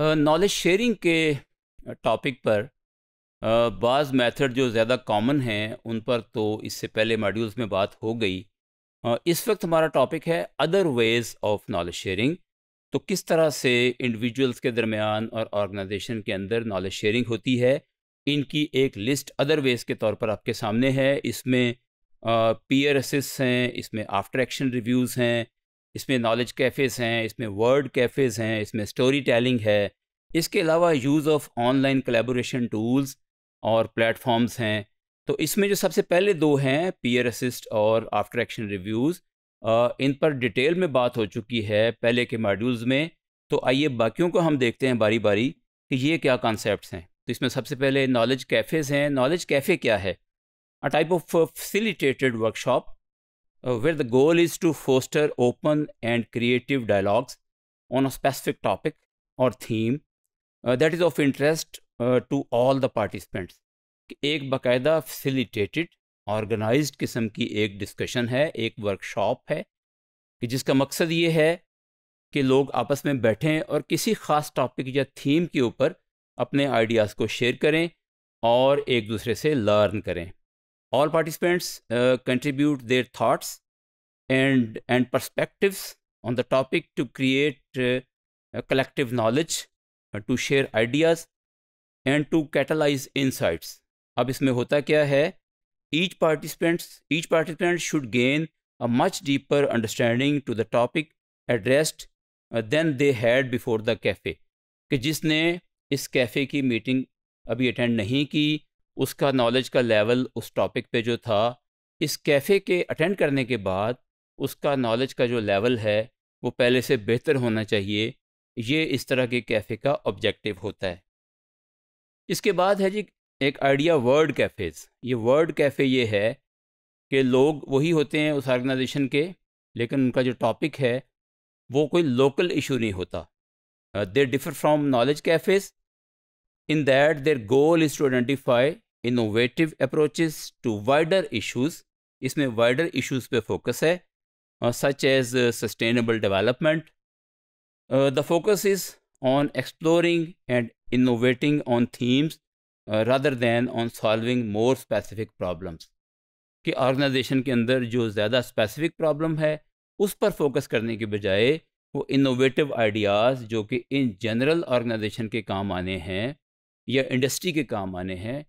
Knowledge sharing के topic पर बाज़ मेथड जो ज़्यादा कॉमन हैं उन पर तो इससे पहले मॉड्यूल्स में बात हो गई इस वक्त हमारा टॉपिक है other ways of knowledge sharing तो किस तरह से इंडिविजुअल्स के दरमियान और ऑर्गेनाइजेशन के अंदर नॉलेज शेयरिंग होती है इनकी एक लिस्ट अदर वेज़ के तौर पर आपके सामने है इसमें पीयर असिस्ट हैं इसमें आफ्टर एक्शन रिव्यूज़ हैं इसमें नॉलेज कैफ़ेज़ हैं इसमें वर्ड कैफ़ेज़ हैं इसमें स्टोरी टेलिंग है इसके अलावा use of online collaboration tools और प्लेटफॉर्म्स हैं तो इसमें जो सबसे पहले दो हैं पीयर असिस्ट और आफ्टर एक्शन रिव्यूज़ इन पर डिटेल में बात हो चुकी है पहले के मॉड्यूल्स में तो आइए बाकियों को हम देखते हैं बारी बारी कि ये क्या कॉन्सेप्ट हैं तो इसमें सबसे पहले नॉलेज कैफ़ेज़ हैं नॉलेज कैफ़े क्या है a type of facilitated workshop uh, where the goal is to foster open and creative dialogues on a specific topic or theme uh, that is of interest uh, to all the participants एक बाकायदा facilitated, organized किस्म की एक discussion है एक workshop है कि जिसका मकसद ये है कि लोग आपस में बैठें और किसी ख़ास टॉपिक या थीम के ऊपर अपने आइडियाज़ को शेयर करें और एक दूसरे से लर्न करें all participants uh, contribute their thoughts and, and perspectives on the topic to create uh, a collective knowledge, uh, to share ideas, and to catalyze insights. अब इसमें होता क्या है each participants each participant should gain a much deeper understanding to the topic addressed uh, than they had before the cafe कि जिसने इस cafe की meeting अभी अटेंड उसका नॉलेज का लेवल उस टॉपिक पे जो था इस कैफ़े के अटेंड करने के बाद उसका नॉलेज का जो लेवल है वो पहले से बेहतर होना चाहिए ये इस तरह के कैफ़े का ऑब्जेक्टिव होता है इसके बाद है जी एक आइडिया वर्ड कैफ़ेज़ ये वर्ड कैफ़े ये है कि लोग वही होते हैं उस ऑर्गेनाइजेशन के लेकिन उनका जो टॉपिक है वो कोई लोकल इशू नहीं होता they differ from knowledge cafes in that their goal is to identify innovative approaches to wider issues इसमें वाइडर इश्यूज पे फोकस है such as sustainable development the focus is on exploring and innovating on themes rather than on solving more specific problems कि organisation के अंदर जो ज़्यादा specific problem है उस पर फोकस करने के बजाय वो इनोवेटिव आइडियाज़ जो कि इन जनरल ऑर्गेनाइजेशन के काम आने हैं या इंडस्ट्री के काम आने हैं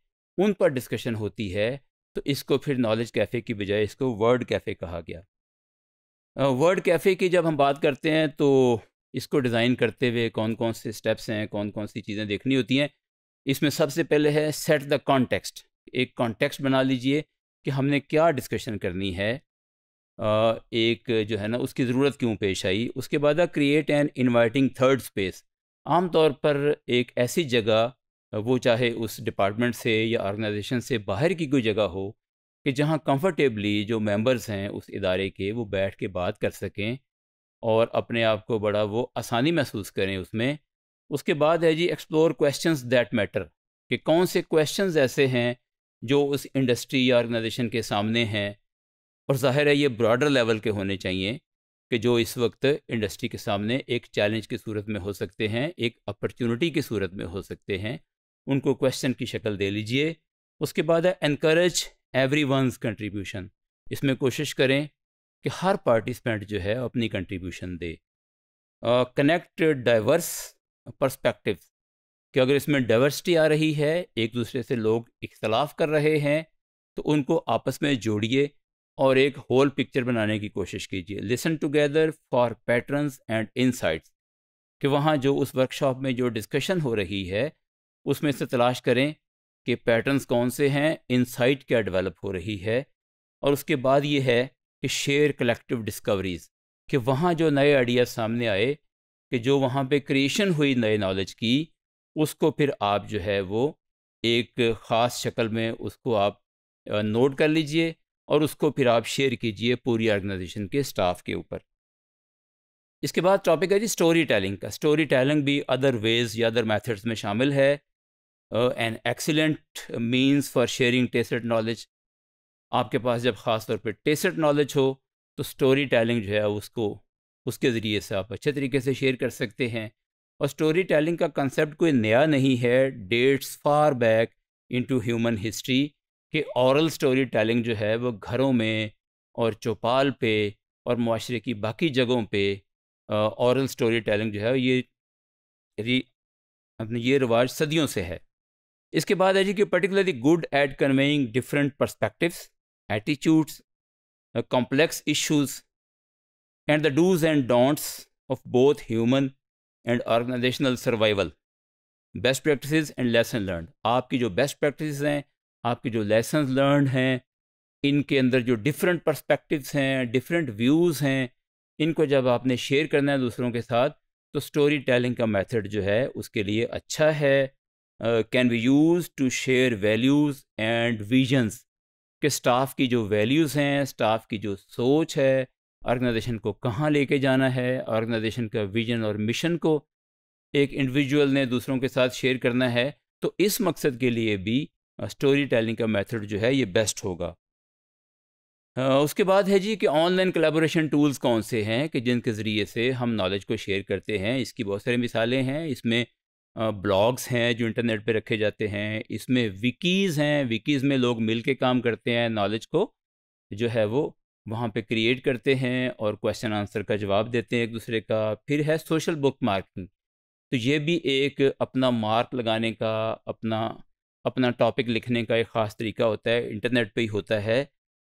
उन पर डिस्कशन होती है तो इसको फिर नॉलेज कैफ़े की बजाय इसको वर्ड कैफ़े कहा गया वर्ड कैफ़े की जब हम बात करते हैं तो इसको डिज़ाइन करते हुए कौन कौन से स्टेप्स हैं कौन कौन सी चीज़ें देखनी होती हैं इसमें सबसे पहले है सेट द कॉन्टेक्स्ट एक कॉन्टेक्स्ट बना लीजिए कि हमने क्या डिस्कशन करनी है एक जो है ना उसकी ज़रूरत क्यों पेश आई उसके बाद create an inviting third space आमतौर पर एक ऐसी जगह वो चाहे उस डिपार्टमेंट से या ऑर्गेनाइजेशन से बाहर की कोई जगह हो कि जहाँ कंफर्टेबली जो मेंबर्स हैं उस इदारे के वो बैठ के बात कर सकें और अपने आप को बड़ा वो आसानी महसूस करें उसमें उसके बाद है जी एक्सप्लोर क्वेश्चन दैट मैटर कि कौन से क्वेश्चन ऐसे हैं जो उस इंडस्ट्री या ऑर्गेनाइजेशन के सामने हैं और जाहिर है ये ब्रॉडर लेवल के होने चाहिए कि जो इस वक्त इंडस्ट्री के सामने एक चैलेंज की सूरत में हो सकते हैं एक अपॉर्चुनिटी की सूरत में हो सकते हैं उनको क्वेश्चन की शक्ल दे लीजिए उसके बाद है इनक्रेज एवरी वंस कंट्रीब्यूशन इसमें कोशिश करें कि हर पार्टिसिपेंट जो है अपनी कंट्रीब्यूशन दे कनेक्ट डाइवर्स परस्पेक्टिव कि अगर इसमें डाइवर्सिटी आ रही है एक दूसरे से लोग इख्तलाफ कर रहे हैं तो उनको आपस में जोड़िए और एक होल पिक्चर बनाने की कोशिश कीजिए listen together for patterns and insights कि वहाँ जो उस वर्कशॉप में जो डिस्कशन हो रही है उसमें से तलाश करें कि पैटर्न्स कौन से हैं इनसाइट क्या डेवलप हो रही है और उसके बाद ये है कि शेयर कलेक्टिव डिस्कवरीज़ कि वहाँ जो नए आइडिया सामने आए कि जो वहाँ पे क्रिएशन हुई नए नॉलेज की उसको फिर आप जो है वो एक ख़ास शक्ल में उसको आप नोट कर लीजिए और उसको फिर आप शेयर कीजिए पूरी ऑर्गेनाइजेशन के स्टाफ के ऊपर इसके बाद टॉपिक है जी स्टोरी टेलिंग का स्टोरी टेलिंग भी अदर वेज या अदर मेथड्स में शामिल है an excellent means for sharing tacit knowledge आपके पास जब ख़ास तौर पर टेस्टेड नॉलेज हो तो स्टोरी टेलिंग जो है उसको उसके ज़रिए से आप अच्छे तरीके से शेयर कर सकते हैं और स्टोरी टेलिंग का कंसेप्ट कोई नया नहीं है dates far back to human history कि औरल स्टोरी टेलिंग जो है वो घरों में और चौपाल पे और माशरे की बाकी जगहों पे औरल स्टोरी टेलिंग जो है ये अपने ये रिवाज सदियों से है इसके बाद है जी कि particularly good at conveying different perspectives attitudes complex issues and the dos and don'ts of both human and organisational survival best practice and lesson learn आपकी जो बेस्ट प्रैक्टिस हैं आपकी जो लेसन लर्न हैं इनके अंदर जो डिफरेंट परस्पेक्टिव हैं डिफरेंट व्यूज़ हैं इनको जब आपने शेयर करना है दूसरों के साथ तो स्टोरी टेलिंग का मैथड जो है उसके लिए अच्छा है can be use to share values and visions के स्टाफ की जो वैल्यूज़ हैं स्टाफ की जो सोच है ऑर्गेनाइजेशन को कहाँ लेके जाना है ऑर्गेनाइजेशन का विजन और मिशन को एक इंडिविजुअल ने दूसरों के साथ शेयर करना है तो इस मकसद के लिए भी स्टोरी uh, टेलिंग का मेथड जो है ये बेस्ट होगा uh, उसके बाद है जी कि ऑनलाइन कलेबोरेशन टूल्स कौन से हैं कि जिनके ज़रिए से हम नॉलेज को शेयर करते हैं इसकी बहुत सारी मिसालें हैं इसमें ब्लॉग्स हैं जो इंटरनेट पे रखे जाते हैं इसमें विकीज़ हैं विकीज़ में लोग मिल के काम करते हैं नॉलेज को जो है वो वहाँ पे क्रिएट करते हैं और क्वेश्चन आंसर का जवाब देते हैं एक दूसरे का फिर है सोशल बुक मार्किंग तो ये भी एक अपना मार्क लगाने का अपना अपना टॉपिक लिखने का एक ख़ास तरीका होता है इंटरनेट पे ही होता है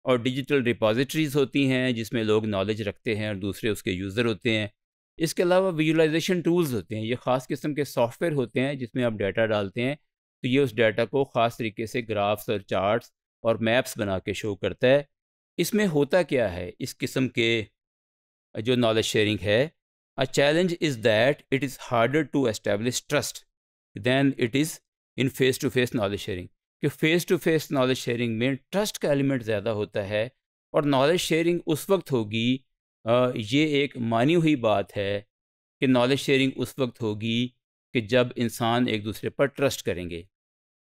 और डिजिटल डिपॉजिटरीज़ होती हैं जिसमें लोग नॉलेज रखते हैं और दूसरे उसके यूज़र होते हैं इसके अलावा विजुलाइजेशन टूल्स होते हैं ये ख़ास किस्म के सॉफ्टवेयर होते हैं जिसमें आप डाटा डालते हैं तो ये उस डाटा को ख़ास तरीके से ग्राफ्स और चार्ट्स और मैप्स बना के शो करता है इसमें होता क्या है इस किस्म के जो नॉलेज शेयरिंग है a challenge is that it is harder to establish trust than it is in face to face knowledge sharing कि face to face knowledge sharing में ट्रस्ट का एलिमेंट ज़्यादा होता है और नॉलेज शेयरिंग उस वक्त होगी ये एक मानी हुई बात है कि नॉलेज शेयरिंग उस वक्त होगी कि जब इंसान एक दूसरे पर ट्रस्ट करेंगे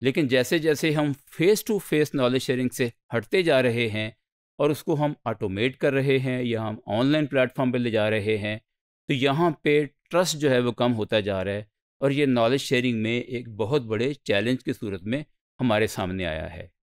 लेकिन जैसे जैसे हम face to face knowledge sharing से हटते जा रहे हैं और उसको हम ऑटोमेट कर रहे हैं या हम ऑनलाइन प्लेटफॉर्म पर ले जा रहे हैं तो यहाँ पे ट्रस्ट जो है वो कम होता जा रहा है और ये नॉलेज शेयरिंग में एक बहुत बड़े चैलेंज की सूरत में हमारे सामने आया है